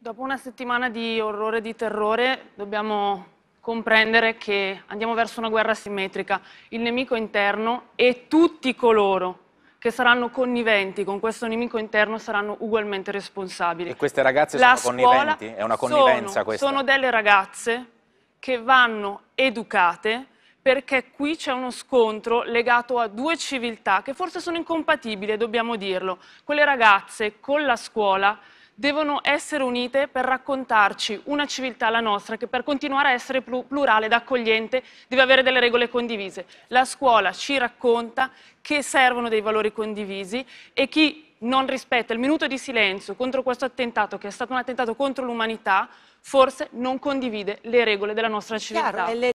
Dopo una settimana di orrore e di terrore dobbiamo comprendere che andiamo verso una guerra simmetrica. Il nemico interno e tutti coloro che saranno conniventi con questo nemico interno saranno ugualmente responsabili. E queste ragazze La sono conniventi? È una connivenza sono, questa? Sono delle ragazze che vanno educate perché qui c'è uno scontro legato a due civiltà che forse sono incompatibili, dobbiamo dirlo. Quelle ragazze con la scuola devono essere unite per raccontarci una civiltà, la nostra, che per continuare a essere plurale ed accogliente deve avere delle regole condivise. La scuola ci racconta che servono dei valori condivisi e chi non rispetta il minuto di silenzio contro questo attentato, che è stato un attentato contro l'umanità, forse non condivide le regole della nostra civiltà. Chiaro,